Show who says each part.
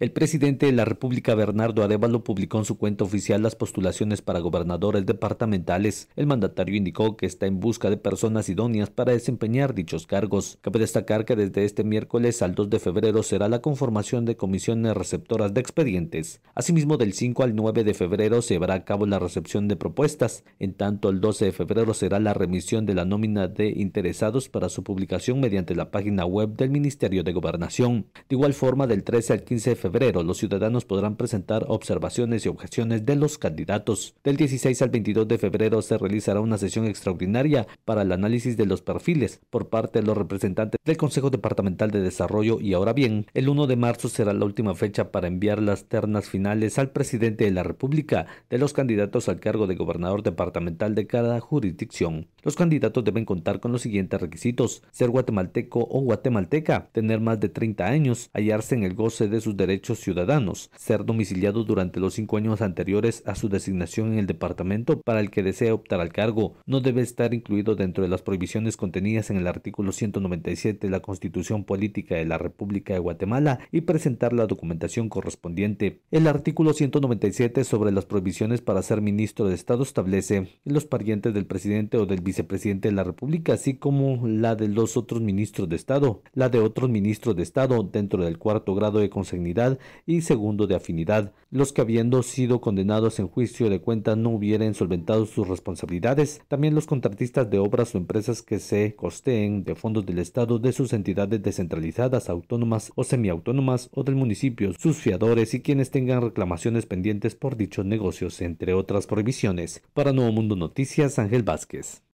Speaker 1: El presidente de la República, Bernardo Arevalo, publicó en su cuenta oficial las postulaciones para gobernadores departamentales. El mandatario indicó que está en busca de personas idóneas para desempeñar dichos cargos. Cabe destacar que desde este miércoles al 2 de febrero será la conformación de comisiones receptoras de expedientes. Asimismo, del 5 al 9 de febrero se llevará a cabo la recepción de propuestas. En tanto, el 12 de febrero será la remisión de la nómina de interesados para su publicación mediante la página web del Ministerio de Gobernación. De igual forma, del 13 al 15 de febrero, los ciudadanos podrán presentar observaciones y objeciones de los candidatos. Del 16 al 22 de febrero se realizará una sesión extraordinaria para el análisis de los perfiles por parte de los representantes del Consejo Departamental de Desarrollo y ahora bien, el 1 de marzo será la última fecha para enviar las ternas finales al presidente de la República de los candidatos al cargo de gobernador departamental de cada jurisdicción. Los candidatos deben contar con los siguientes requisitos, ser guatemalteco o guatemalteca, tener más de 30 años, hallarse en el goce de sus derechos derechos ciudadanos, ser domiciliado durante los cinco años anteriores a su designación en el departamento para el que desea optar al cargo, no debe estar incluido dentro de las prohibiciones contenidas en el artículo 197 de la Constitución Política de la República de Guatemala y presentar la documentación correspondiente. El artículo 197 sobre las prohibiciones para ser ministro de Estado establece los parientes del presidente o del vicepresidente de la República, así como la de los otros ministros de Estado, la de otros ministros de Estado dentro del cuarto grado de consignidad y segundo de afinidad, los que habiendo sido condenados en juicio de cuenta no hubieran solventado sus responsabilidades, también los contratistas de obras o empresas que se costeen de fondos del Estado de sus entidades descentralizadas, autónomas o semiautónomas o del municipio, sus fiadores y quienes tengan reclamaciones pendientes por dichos negocios, entre otras prohibiciones. Para Nuevo Mundo Noticias, Ángel Vázquez.